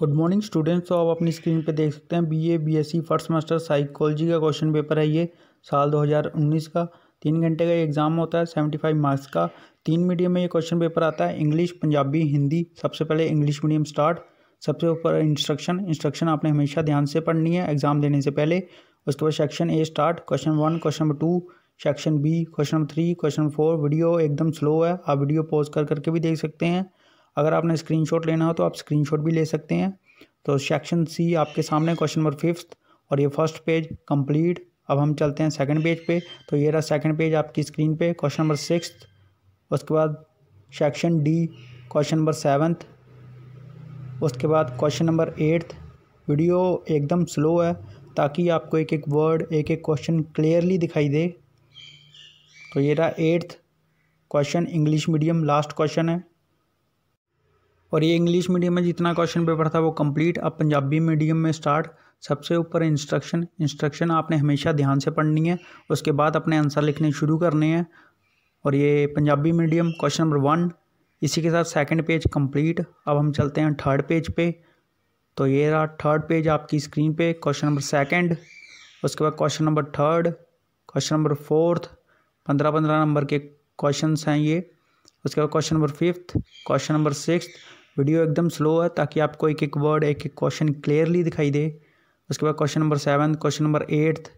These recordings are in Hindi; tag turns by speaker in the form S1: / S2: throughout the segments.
S1: गुड मॉर्निंग स्टूडेंट्स तो आप अपनी स्क्रीन पे देख सकते हैं BA BSc first semester psychology का क्वेश्चन पेपर है ये साल 2019 का तीन घंटे का एग्ज़ाम होता है सेवेंटी फाइव मार्क्स का तीन मीडियम में ये क्वेश्चन पेपर आता है इंग्लिश पंजाबी हिंदी सबसे पहले इंग्लिश मीडियम स्टार्ट सबसे ऊपर इंस्ट्रक्शन इंस्ट्रक्शन आपने हमेशा ध्यान से पढ़नी है एग्ज़ाम देने से पहले उसके बाद section A start question one question number two section B question number three question four video एकदम स्लो है आप वीडियो पॉज कर करके भी देख सकते हैं अगर आपने स्क्रीनशॉट लेना हो तो आप स्क्रीनशॉट भी ले सकते हैं तो सेक्शन सी आपके सामने क्वेश्चन नंबर फिफ्थ और ये फर्स्ट पेज कंप्लीट अब हम चलते हैं सेकंड पेज पे तो ये रहा सेकंड पेज आपकी स्क्रीन पे क्वेश्चन नंबर सिक्स उसके बाद section D question number seventh उसके बाद क्वेश्चन नंबर एट्थ वीडियो एकदम स्लो है ताकि आपको एक एक वर्ड एक एक क्वेश्चन क्लियरली दिखाई दे तो ये रहा eighth question English medium last question है और ये इंग्लिश मीडियम में जितना क्वेश्चन पेपर था वो कंप्लीट अब पंजाबी मीडियम में स्टार्ट सबसे ऊपर इंस्ट्रक्शन इंस्ट्रक्शन आपने हमेशा ध्यान से पढ़नी है उसके बाद अपने आंसर लिखने शुरू करने हैं और ये Punjabi medium question number one इसी के साथ सेकंड पेज कंप्लीट अब हम चलते हैं थर्ड पेज पे तो ये रहा थर्ड पेज आपकी स्क्रीन पे क्वेश्चन नंबर सेकंड उसके बाद question number third question number fourth पंद्रह पंद्रह नंबर के क्वेश्चन हैं ये उसके बाद question number fifth question number six video एकदम स्लो है ताकि आपको एक एक वर्ड एक एक क्वेश्चन क्लियरली दिखाई दे उसके बाद question number seven question number eighth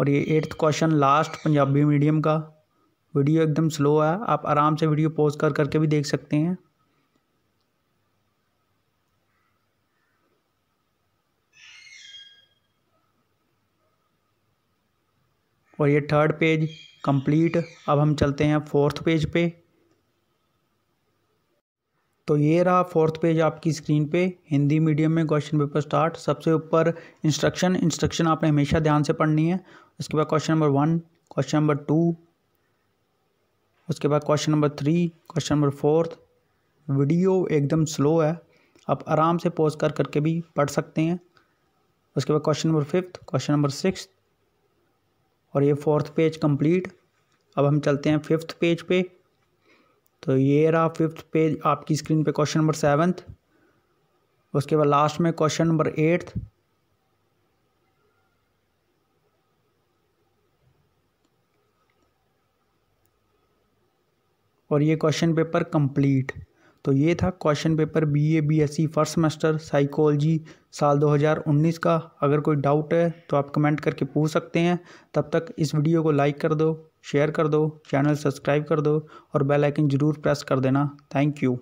S1: और ये eighth question last Punjabi medium का वीडियो एकदम स्लो है आप आराम से वीडियो पॉज कर करके भी देख सकते हैं और ये थर्ड पेज कंप्लीट अब हम चलते हैं फोर्थ पेज पे तो ये रहा फोर्थ पेज आपकी स्क्रीन पे हिंदी मीडियम में क्वेश्चन पेपर स्टार्ट सबसे ऊपर इंस्ट्रक्शन इंस्ट्रक्शन आपने हमेशा ध्यान से पढ़नी है उसके बाद question number one question number two उसके बाद question number three question number fourth video एकदम स्लो है आप आराम से पॉज कर करके भी पढ़ सकते हैं उसके बाद question number fifth question number six और ये फोर्थ पेज कंप्लीट अब हम चलते हैं फिफ्थ पेज पे तो ये रहा फिफ्थ पेज आपकी स्क्रीन पे क्वेश्चन नंबर सेवन्थ उसके बाद लास्ट में क्वेश्चन नंबर एट्थ और ये क्वेश्चन पेपर कंप्लीट तो ये था question paper BA BSc first semester psychology साल 2019 का अगर कोई डाउट है तो आप कमेंट करके पूछ सकते हैं तब तक इस वीडियो को लाइक कर दो शेयर कर दो चैनल सब्सक्राइब कर दो और बेल आइकन ज़रूर प्रेस कर देना थैंक यू